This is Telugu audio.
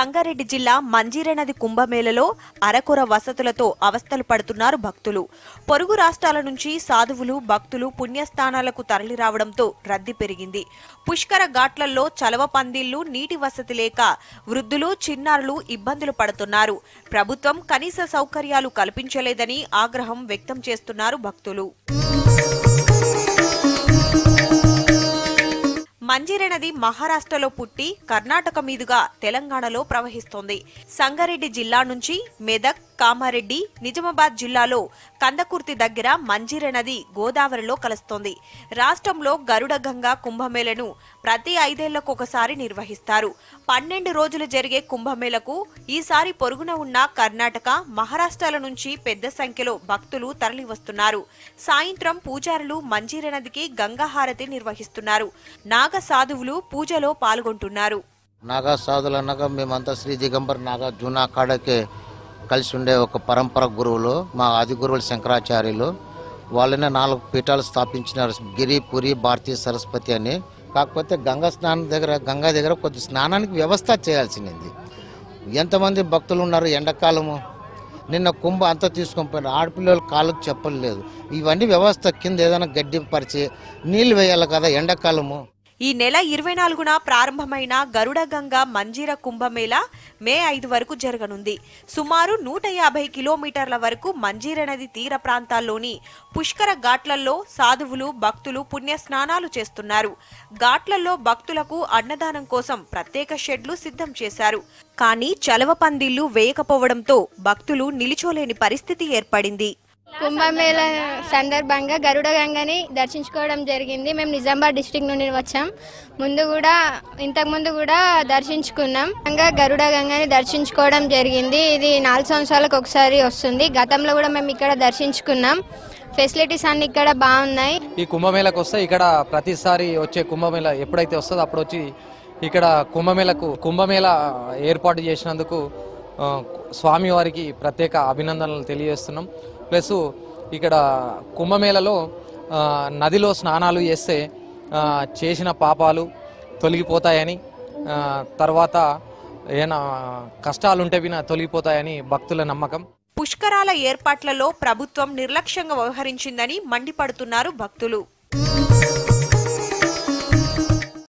సంగారెడ్డి జిల్లా మంజీరనది కుంభమేళలో అరకొర వసతులతో అవస్థలు పడుతున్నారు భక్తులు పొరుగు రాష్ట్రాల నుంచి సాధువులు భక్తులు పుణ్యస్థానాలకు తరలిరావడంతో రద్దీ పెరిగింది పుష్కర ఘాట్లలో చలవ పందిళ్లు నీటి వసతి లేక వృద్ధులు చిన్నారులు ఇబ్బందులు పడుతున్నారు ప్రభుత్వం కనీస సౌకర్యాలు కల్పించలేదని ఆగ్రహం వ్యక్తం చేస్తున్నారు భక్తులు మంజీర నది మహారాష్ట్రలో పుట్టి కర్ణాటక మీదుగా తెలంగాణలో ప్రవహిస్తోంది సంగారెడ్డి జిల్లా నుంచి మెదక్ కామారెడ్డి నిజామాబాద్ జిల్లాలో కందకుర్తి దగ్గర మంజీర నది గోదావరిలో కలుస్తోంది రాష్ట్రంలో గరుడ గంగా కుంభమేళను ప్రతి ఐదేళ్లకొకసారి నిర్వహిస్తారు పన్నెండు రోజులు జరిగే కుంభమేళకు ఈసారి పొరుగున ఉన్న కర్ణాటక మహారాష్ట్రాల నుంచి పెద్ద సంఖ్యలో భక్తులు తరలివస్తున్నారు సాయంత్రం పూజారులు మంజీర నదికి గంగాహారతి నిర్వహిస్తున్నారు నాగ సాధువులు పూజలో పాల్గొంటున్నారు నాగా సాధులు అనగా మేమంతా శ్రీ దిగంబర్ నాగా జూనా కాడకే కలిసి ఉండే ఒక పరంపర గురువులు మా ఆది గురువులు శంకరాచార్యులు వాళ్ళనే నాలుగు పీఠాలు స్థాపించినారు గిరి పురి భారతీయ సరస్వతి అని కాకపోతే గంగా స్నానం దగ్గర గంగా దగ్గర కొద్ది స్నానానికి వ్యవస్థ చేయాల్సింది ఎంతమంది భక్తులు ఉన్నారు ఎండాకాలము నిన్న కుంభ అంతా తీసుకొని పోయిన ఆడపిల్లలు కాళ్ళకు చెప్పలేదు ఇవన్నీ వ్యవస్థ కింద ఏదైనా గడ్డి పరిచి నీళ్ళు వేయాలి కదా ఎండాకాలము ఈ నెల ఇరవై నాలుగున ప్రారంభమైన గరుడ గంగ మంజీర కుంభమేళ మే ఐదు వరకు జరగనుంది సుమారు నూట యాభై కిలోమీటర్ల వరకు మంజీర నది తీర ప్రాంతాల్లోని పుష్కర ఘాట్లలో సాధువులు భక్తులు పుణ్య స్నానాలు చేస్తున్నారు ఘాట్లలో భక్తులకు అన్నదానం కోసం ప్రత్యేక షెడ్లు సిద్ధం చేశారు కానీ చలవ పందిళ్లు వేయకపోవడంతో భక్తులు నిలిచోలేని పరిస్థితి ఏర్పడింది కుంభమేళ సందర్భంగా గరుడ గంగని దర్శించుకోవడం జరిగింది మేము నిజామాబాద్ డిస్టిక్ నుండి వచ్చాం ముందు కూడా ఇంతకుముందు కూడా దర్శించుకున్నాం గంగా గరుడ గంగని దర్శించుకోవడం జరిగింది ఇది నాలుగు సంవత్సరాలకు ఒకసారి వస్తుంది గతంలో కూడా మేము ఇక్కడ దర్శించుకున్నాం ఫెసిలిటీస్ అన్ని ఇక్కడ బాగున్నాయి ఈ కుంభమేళకు వస్తే ఇక్కడ ప్రతిసారి వచ్చే కుంభమేళ ఎప్పుడైతే వస్తుందో అప్పుడు వచ్చి ఇక్కడ కుంభమేళకు కుంభమేళ ఏర్పాటు చేసినందుకు స్వామివారికి ప్రత్యేక అభినందనలు తెలియజేస్తున్నాం ప్లస్ ఇక్కడ కుంభమేళలో నదిలో స్నానాలు చేస్తే చేసిన పాపాలు తొలగిపోతాయని తర్వాత ఏమైనా కష్టాలుంటే విన తొలగిపోతాయని భక్తుల నమ్మకం పుష్కరాల ఏర్పాట్లలో ప్రభుత్వం నిర్లక్ష్యంగా వ్యవహరించిందని మండిపడుతున్నారు భక్తులు